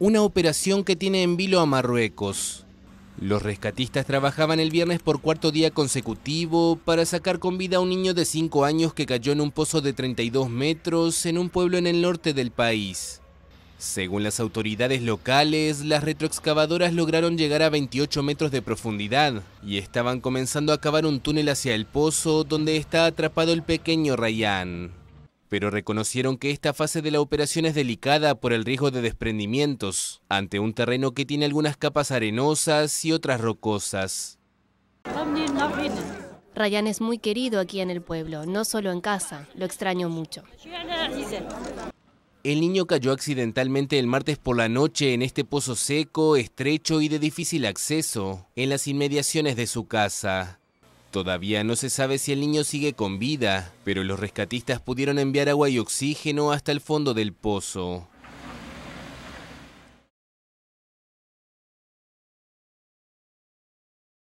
una operación que tiene en vilo a Marruecos. Los rescatistas trabajaban el viernes por cuarto día consecutivo para sacar con vida a un niño de 5 años que cayó en un pozo de 32 metros en un pueblo en el norte del país. Según las autoridades locales, las retroexcavadoras lograron llegar a 28 metros de profundidad y estaban comenzando a cavar un túnel hacia el pozo donde está atrapado el pequeño Rayán pero reconocieron que esta fase de la operación es delicada por el riesgo de desprendimientos, ante un terreno que tiene algunas capas arenosas y otras rocosas. Ryan es muy querido aquí en el pueblo, no solo en casa, lo extraño mucho. El niño cayó accidentalmente el martes por la noche en este pozo seco, estrecho y de difícil acceso, en las inmediaciones de su casa. Todavía no se sabe si el niño sigue con vida, pero los rescatistas pudieron enviar agua y oxígeno hasta el fondo del pozo.